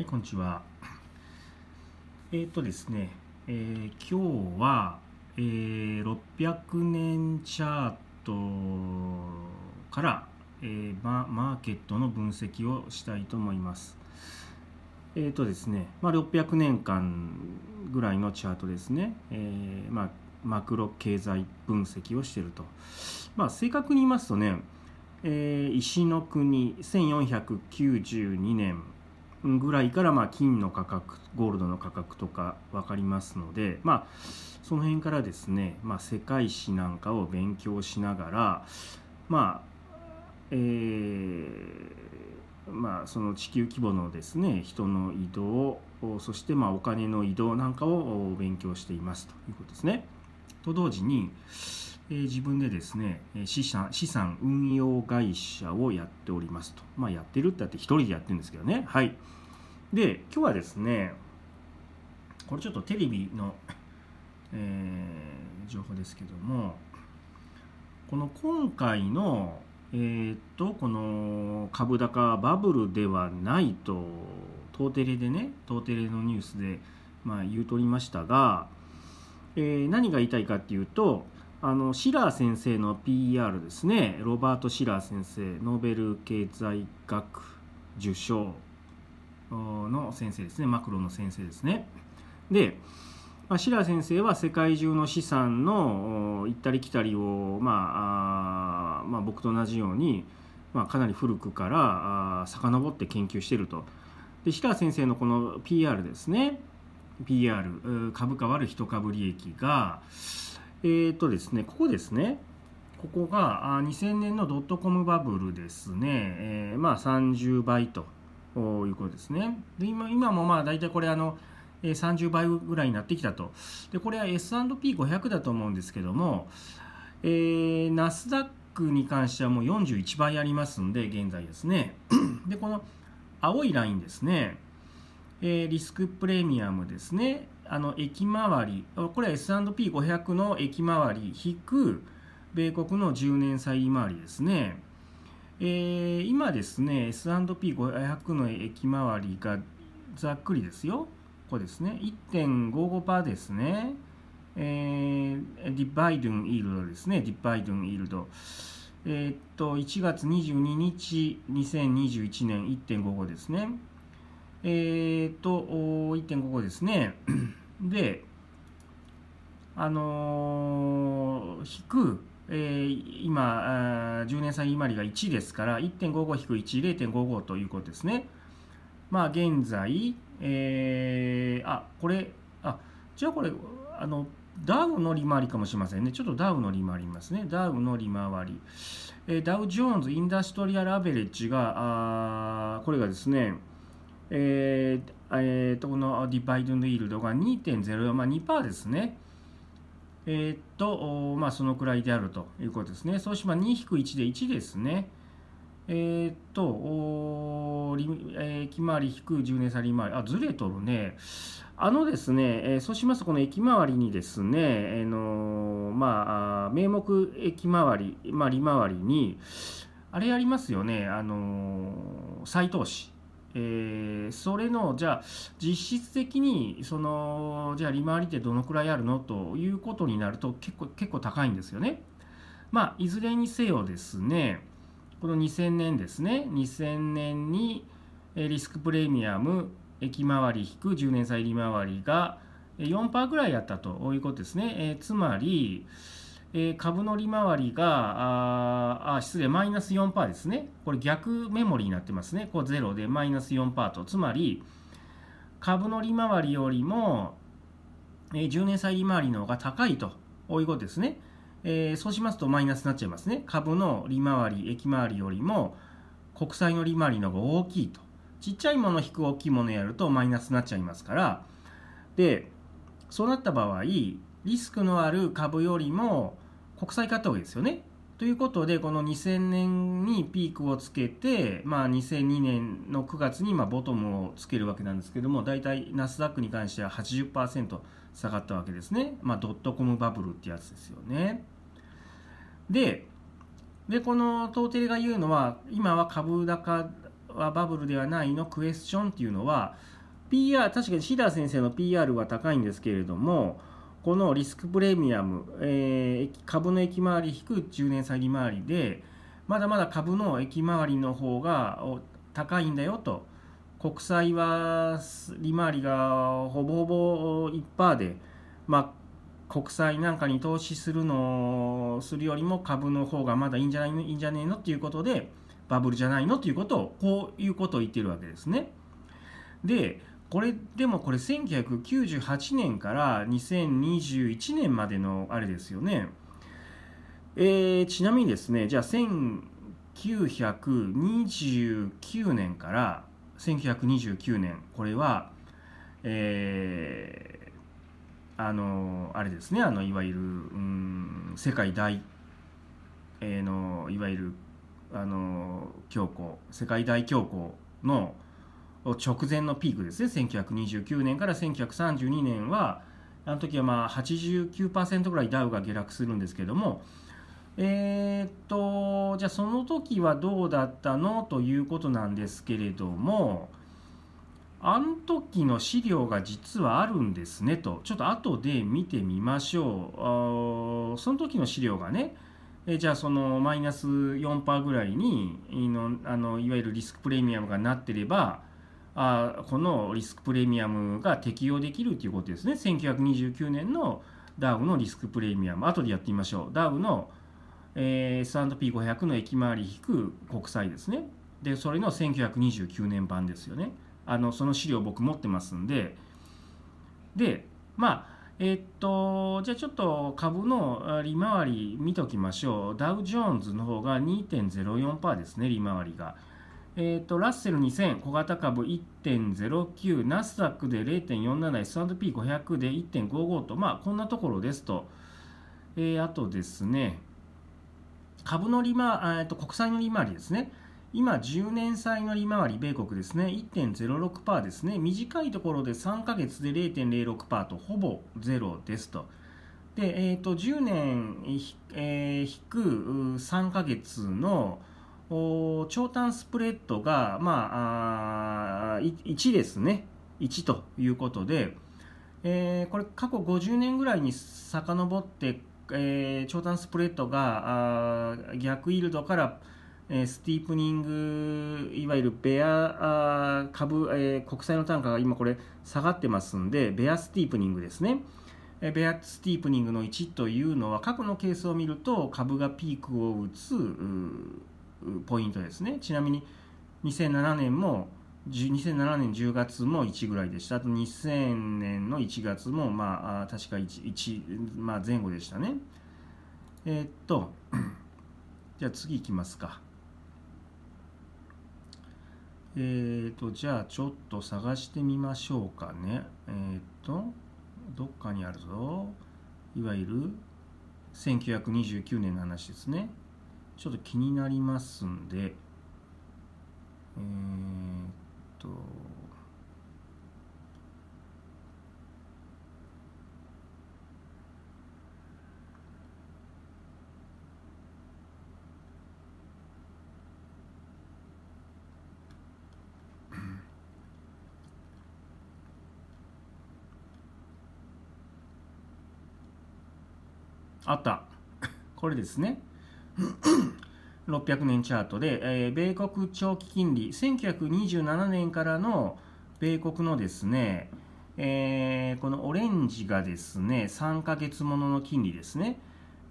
はい、こんにちは。えっ、ー、とですね、えー、今日は、えー、600年チャートから、えーマ、マーケットの分析をしたいと思います。えっ、とですね、まあ、600年間ぐらいのチャートですね、えまあ、マクロ経済分析をしていると。まあ、正確に言いますとね、え石の国1492年、ぐらいからまあ金の価格ゴールドの価格とか分かりますので、まあ、その辺からですね、まあ、世界史なんかを勉強しながら、まあえーまあ、その地球規模のですね人の移動そしてまあお金の移動なんかを勉強していますということですね。と同時に、えー、自分でですね資産資産運用会社をやっておりますと、まあ、やってるってあって1人でやってるんですけどねはいで今日はですねこれちょっとテレビの、えー、情報ですけどもこの今回のえー、っとこの株高バブルではないと東テレでね東テレのニュースで、まあ、言うとりましたが、えー、何が言いたいかっていうとあのシラー先生の PR ですねロバート・シラー先生ノーベル経済学受賞の先生ですねマクロの先生ですねでシラー先生は世界中の資産の行ったり来たりを、まあ、あまあ僕と同じように、まあ、かなり古くから遡って研究しているとでシラー先生のこの PR ですね PR 株価割る一株利益がえーとですね、ここですね、ここが2000年のドットコムバブルですね、えー、まあ30倍ということですね。で今今もまあ大体これあの、30倍ぐらいになってきたと。でこれは S&P500 だと思うんですけども、えー、ナスダックに関してはもう41倍ありますんで、現在ですね。で、この青いラインですね、えー、リスクプレミアムですね、あの駅回りこれは S&P500 の駅回り引く米国の10年債利回りですね、えー、今ですね S&P500 の駅回りがざっくりですよここですね1.55%ですねえー、ディバイドンイールドですねディバイドンイールドえー、っと1月22日2021年1.55ですねえー、っと1.55ですねで、あのー、引く、えー、今、10年債利回りが1ですから、1.55引く1、0.55ということですね。まあ、現在、えー、あ、これ、あ、じゃあこれ、あの、ダウの利回りかもしれませんね。ちょっとダウの利回りますね。ダウの利回り。えー、ダウ・ジョーンズ・インダストリアル・アベレッジが、あこれがですね、えー、えー、とこのディバイドのイールドが2.0、まあ、2%ですね。えー、っと、まあ、そのくらいであるということですね。そうしま2-1で1ですね。えー、っと、お利、えー、駅回り引く10年差利回り、あ、ずれとるね。あのですね、えー、そうしますと、この駅回りにですね、えー、のまあ、名目駅回り、まあ、利回りに、あれありますよね、あの再投資。えー、それのじゃあ実質的にそのじゃあ利回りってどのくらいあるのということになると結構結構高いんですよね。まあ、いずれにせよですねこの2000年ですね2000年にリスクプレミアム駅回り引く10年債利回りが4%ぐらいあったということですね。えー、つまり、えー、株の利回りが、ああ失礼、マイナス4%ですね。これ逆メモリになってますね。こう0でマイナス4%と。つまり、株の利回りよりも、えー、10年債利回りの方が高いということですね。えー、そうしますとマイナスになっちゃいますね。株の利回り、益回りよりも、国債の利回りの方が大きいと。ちっちゃいもの引く大きいものやるとマイナスになっちゃいますから、で、そうなった場合、リスクのある株よりも、国債買ったわけですよね。ということで、この2000年にピークをつけて、まあ、2002年の9月にまボトムをつけるわけなんですけども、大体ナスダックに関しては80%下がったわけですね。まあ、ドットコムバブルってやつですよね。で、でこの東テレが言うのは、今は株高はバブルではないのクエスチョンっていうのは、PR、確かにシダ先生の PR は高いんですけれども、このリスクプレミアム、えー、株の駅回り引く10年詐欺回りでまだまだ株の駅回りの方が高いんだよと国債は利回りがほぼほぼ1%で、まあ、国債なんかに投資するのするよりも株の方がまだいいんじゃないいいんじゃねえのっていうことでバブルじゃないのということをこういうことを言ってるわけですね。でこれでもこれ1998年から2021年までのあれですよね、えー、ちなみにですねじゃあ1929年から1929年これはえー、あのあれですねあのいわゆる、うん、世界大、えー、のいわゆるあの恐慌世界大恐慌の直前のピークですね1929年から1932年はあの時はまあ89%ぐらいダウが下落するんですけどもえー、っとじゃあその時はどうだったのということなんですけれどもあの時の資料が実はあるんですねとちょっと後で見てみましょうその時の資料がねえじゃあそのマイナス4%ぐらいにのあのいわゆるリスクプレミアムがなってればあこのリスクプレミアムが適用できるということですね。1929年の d a のリスクプレミアム。後でやってみましょう。d a の、えー、S&P500 の駅回り引く国債ですね。で、それの1929年版ですよね。あの、その資料僕持ってますんで。で、まあ、えっと、じゃあちょっと株の利回り見ときましょう。ダウジョーンズの方が2.04%ですね、利回りが。えーと、ラッセル2000、小型株1.09、ナスダックで0.47、S&P500 で1.55と、まあ、こんなところですと、えー、あとですね、株の利回り、えーと、国債の利回りですね、今、10年債の利回り、米国ですね、1.06%ですね、短いところで3か月で0.06%と、ほぼゼロですと。で、えーと、10年、えー、引く3か月の、長短スプレッドが、まあ、あ1ですね1ということで、えー、これ過去50年ぐらいに遡って、えー、長短スプレッドが逆イールドから、えー、スティープニングいわゆるベア株、えー、国債の単価が今これ下がってますんでベアスティープニングですね。ベアスティープニングの1というのは過去のケースを見ると株がピークを打つポイントですねちなみに2007年も2007年10月も1ぐらいでしたあと2000年の1月もまあ確か 1, 1まあ、前後でしたねえー、っと じゃあ次いきますかえー、っとじゃあちょっと探してみましょうかねえー、っとどっかにあるぞいわゆる1929年の話ですねちょっと気になりますんで、えー、っと、あったこれですね600年チャートで、えー、米国長期金利、1927年からの米国のですね、えー、このオレンジがですね、3ヶ月ものの金利ですね。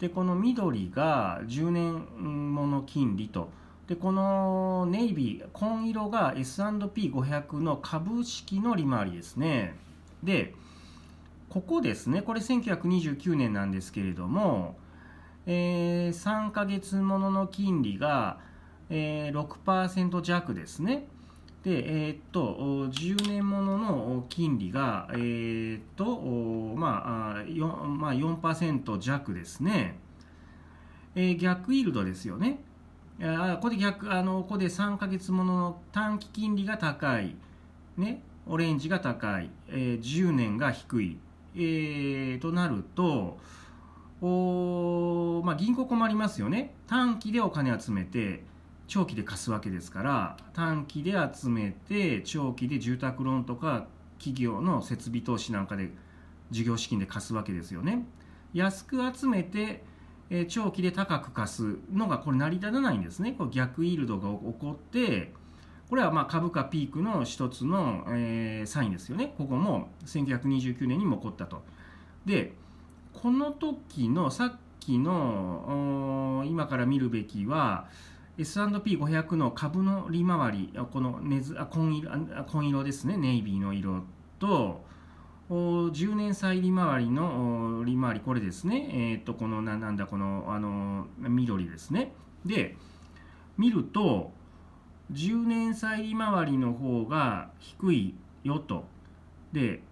で、この緑が10年もの金利と。で、このネイビー、紺色が S&P500 の株式の利回りですね。で、ここですね、これ1929年なんですけれども、えー、3ヶ月ものの金利が、えー、6%弱ですね。で、えー、っと、10年ものの金利が、えー、っと、まあ、4%,、まあ、4弱ですね。えー、逆イールドですよね。あここで逆、あの、ここで3ヶ月ものの短期金利が高い。ね。オレンジが高い。えー、10年が低い。えー、となると、おまあ、銀行困りますよね短期でお金集めて長期で貸すわけですから短期で集めて長期で住宅ローンとか企業の設備投資なんかで事業資金で貸すわけですよね安く集めて長期で高く貸すのがこれ成り立たないんですねこ逆イールドが起こってこれはまあ株価ピークの一つの、えー、サインですよねここも1929年にも起こったとでこの時のさっきの今から見るべきは S&P500 の株の利回りこの根ずあ紺色紺色ですねネイビーの色と10年債利回りの利回りこれですねえー、っとこのななんだこのあの緑ですねで見ると10年債利回りの方が低いよとで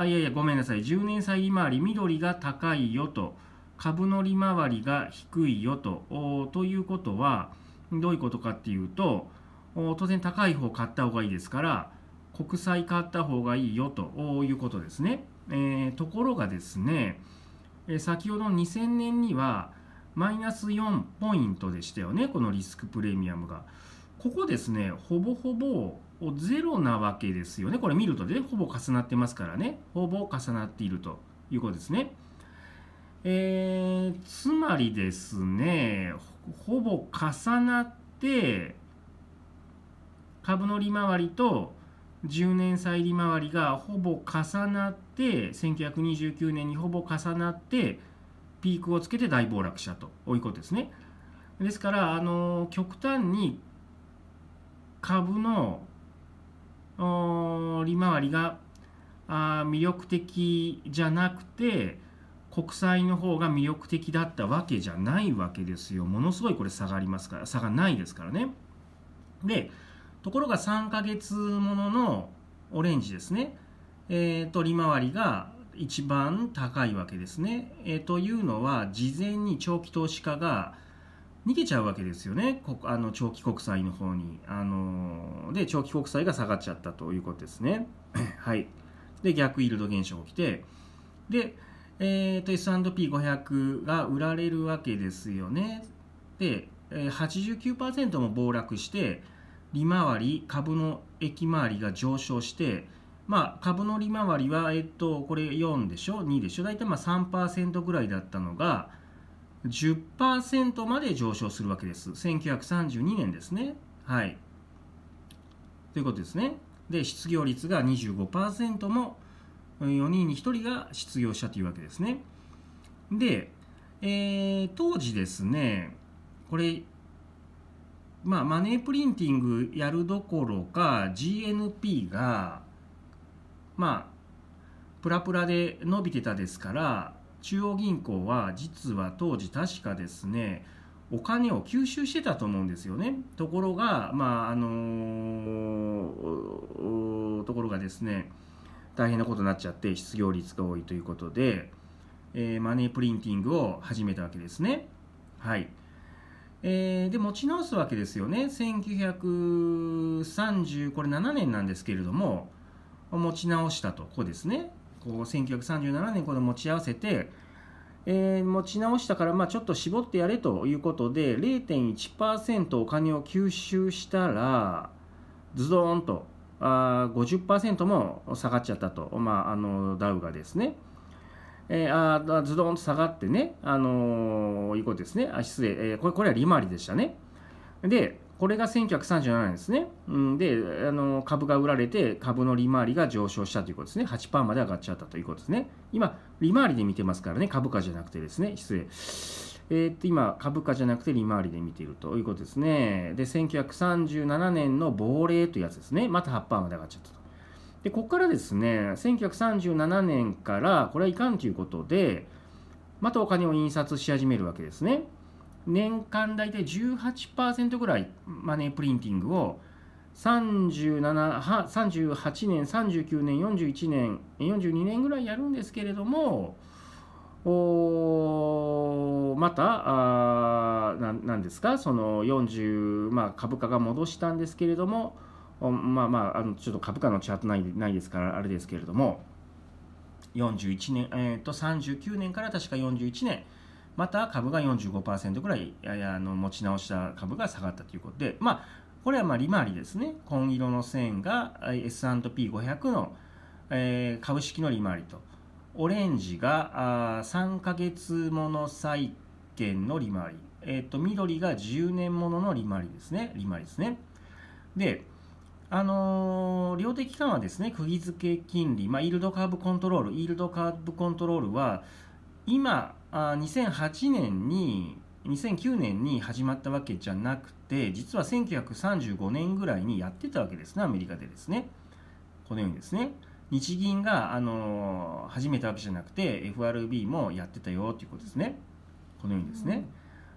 あ、いやいや、ごめんなさい。10年債利回り、緑が高いよと、株の利回りが低いよと。ということは、どういうことかっていうと、当然高い方買った方がいいですから、国債買った方がいいよということですね。えー、ところがですね、え先ほど2000年にはマイナス4ポイントでしたよね、このリスクプレミアムが。ここですね、ほぼほぼをロなわけですよね。これ見るとね、ほぼ重なってますからね。ほぼ重なっているということですね。えー、つまりですね、ほぼ重なって、株の利回りと10年債利回りがほぼ重なって、1929年にほぼ重なって、ピークをつけて大暴落したということですね。ですから、あの極端に株の利回りが魅力的じゃなくて国債の方が魅力的だったわけじゃないわけですよものすごいこれ差がありますから差がないですからねでところが3ヶ月もののオレンジですね、えーと、と利回りが一番高いわけですね、えー、というのは事前に長期投資家が逃げちゃうわけですよね、あの長期国債の方に。あので、長期国債が下がっちゃったということですね。はい、で、逆イールド現象が起きて、で、えーと、S&P500 が売られるわけですよね。で、89%も暴落して、利回り、株の益回りが上昇して、まあ、株の利回りは、えっと、これ4でしょ、2でしょ、大体まあ3%ぐらいだったのが、10%まで上昇するわけです。1932年ですね。はい。ということですね。で、失業率が25%も4人に1人が失業したというわけですね。で、えー、当時ですね、これ、まあ、マネープリンティングやるどころか GNP が、まあ、プラプラで伸びてたですから中央銀行は実は当時確かですねお金を吸収してたと思うんですよね。ところが、まああのところがですね大変なことになっちゃって失業率が多いということで、えー、マネープリンティングを始めたわけですね。はいえー、で持ち直すわけですよね1930これ7年なんですけれども持ち直したとここですねこう1937年この持ち合わせて、えー、持ち直したから、まあ、ちょっと絞ってやれということで0.1%お金を吸収したらズドーンとあー50%も下がっちゃったと、まあ、あのダウがですね。えー、あズドンと下がってね、あのー、いうことですね。あ失礼、えーこれ、これは利回りでしたね。で、これが1937年ですね。うん、であの、株が売られて、株の利回りが上昇したということですね。8%まで上がっちゃったということですね。今、利回りで見てますからね、株価じゃなくてですね、失礼。えー、っと今、株価じゃなくて利回りで見ているということですね。で、1937年の亡霊というやつですね。また8%まで上がっちゃったと。で、ここからですね、1937年から、これはいかんということで、またお金を印刷し始めるわけですね。年間大体18%ぐらいマネープリンティングを3 8年39年41年42年ぐらいやるんですけれどもおまたあななんですかその40、まあ、株価が戻したんですけれどもまあまああのちょっと株価のチャートないないですからあれですけれども41年、えー、と39年から確か41年また株が45%ぐらいあの持ち直した株が下がったということで、まあ、これはま利回りですね。紺色の線が S&P500 の、えー、株式の利回りと、オレンジがあ3ヶ月もの債券の利回り、えーと、緑が10年ものの利回りですね。利回りですね。で、あのー、量的緩和ですね、釘付け金利、まあ、イールドカーブコントロール、イールドカーブコントロールは、今、あ2008年に2009年に始まったわけじゃなくて実は1935年ぐらいにやってたわけですねアメリカでですねこのようにですね日銀が、あの始めたわけじゃなくて FRB もやってたよということですねこのようにですね、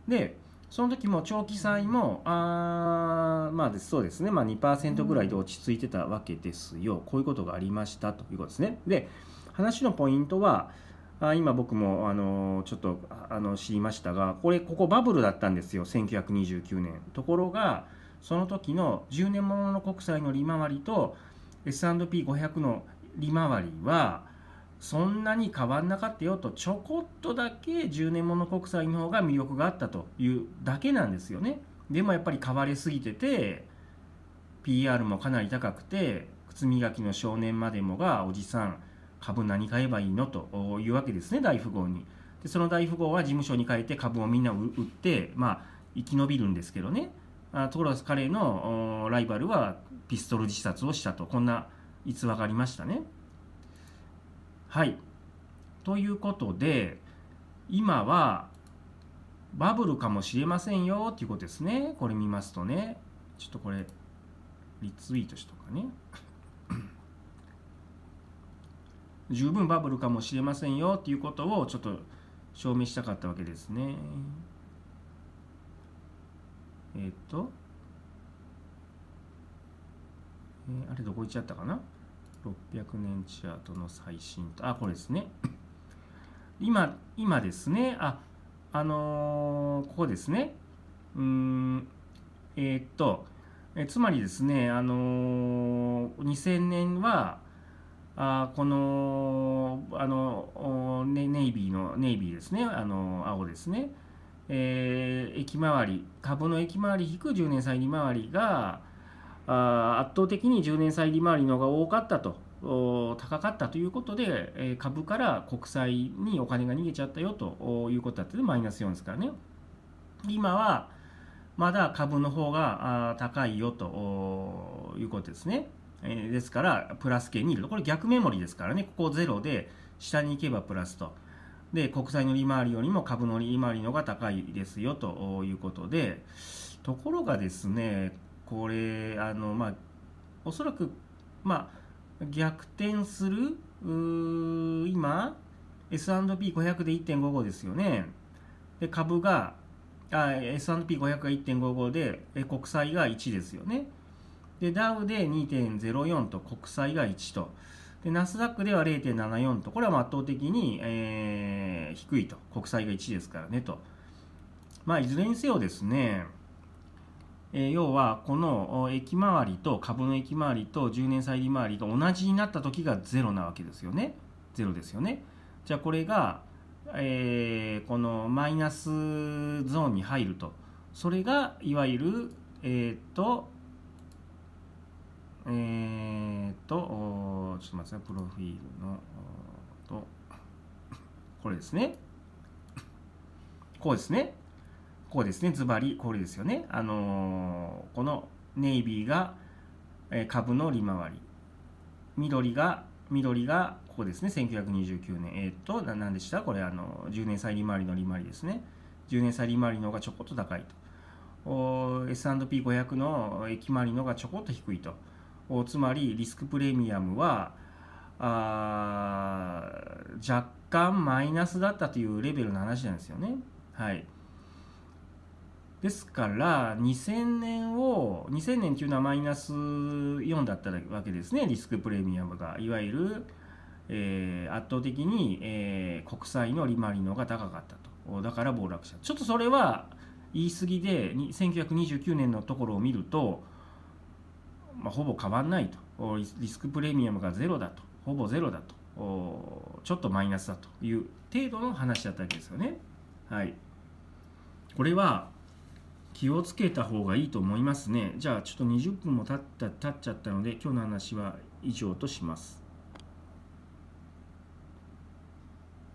うん、でその時も長期債もあまあそうですね、まあ、2%ぐらいで落ち着いてたわけですよこういうことがありましたということですねで話のポイントはあ今僕も、あのちょっとあの知りましたがこれここバブルだったんですよ1929年ところがその時の10年ものの国債の利回りと S&P500 の利回りはそんなに変わんなかったよとちょこっとだけ10年もの国債の方が魅力があったというだけなんですよねでもやっぱり買われすぎてて PR もかなり高くて靴磨きの少年までもがおじさん株何買えばいいのというわけですね大富豪にでその大富豪は事務所に変えて株をみんな売ってまあ生き延びるんですけどねあところが彼のライバルはピストル自殺をしたとこんな逸話がありましたねはいということで今はバブルかもしれませんよっていうことですねこれ見ますとねちょっとこれリツイートしとかね十分バブルかもしれませんよっていうことをちょっと証明したかったわけですね。えっと、えー、あれどこ行っちゃったかな ?600 年チャートの最新あ、これですね。今、今ですね、あ、あのー、ここですね。うん、えー、っと、えつまりですね、あのー、2000年は、あこのあのネイビーのネイビーですねあの青ですね、えー、駅回り株の駅回り引く10年債利回りがあ圧倒的に10年債利回りの方が多かったと高かったということで、え株から国債にお金が逃げちゃったよということだったでマイナス4ですからね今はまだ株の方が高いよということですね。えー、ですから、プラスいると。これ逆メモリですからね、ここ0で、下に行けばプラスと。で、国債の利回りよりも株の利回りのが高いですよということで、ところがですね、これ、あの、まあ、おそらく、まあ、逆転する、今、S&P500 で1.55ですよね。で、株が、S&P500 が1.55で、国債が1ですよね。で、ダウで2.04と国債が1と。で、ナスダックでは0.74と。これは圧倒的に、えー、低いと。国債が1ですからねと。まあ、いずれにせよですね、えー、要はこの駅回りと株の駅回りと10年債利回りと同じになった時がゼロなわけですよね。ゼロですよね。じゃあこれが、えー、このマイナスゾーンに入ると。それがいわゆる、えー、っとえー、っと、ちょっと待ってください。プロフィールの、と、これですね。こうですね。こうですね。ズバリ、これですよね。あのー、このネイビーが、え株の利回り。緑が、緑が、ここですね。1929年。えー、っと、な、なんでしたこれ、あの、10年債利回りの利回りですね。10年債利回りの方がちょこっと高いと。S&P500 の駅回りのがちょこっと低いと。つまりリスクプレミアムはあ若干マイナスだったというレベルの話なんですよね。はい、ですから2000年を2000年というのはマイナス4だったわけですねリスクプレミアムがいわゆる、えー、圧倒的に、えー、国債の利回りのが高かったとだから暴落したちょっとそれは言い過ぎで1929年のところを見るとまあ、ほぼ変わんないとリスクプレミアムがゼロだとほぼゼロだとちょっとマイナスだという程度の話だったわけですよね。はい、これは気をつけた方がいいと思いますね。じゃあちょっと20分も経った経っちゃったので今日の話は以上とします。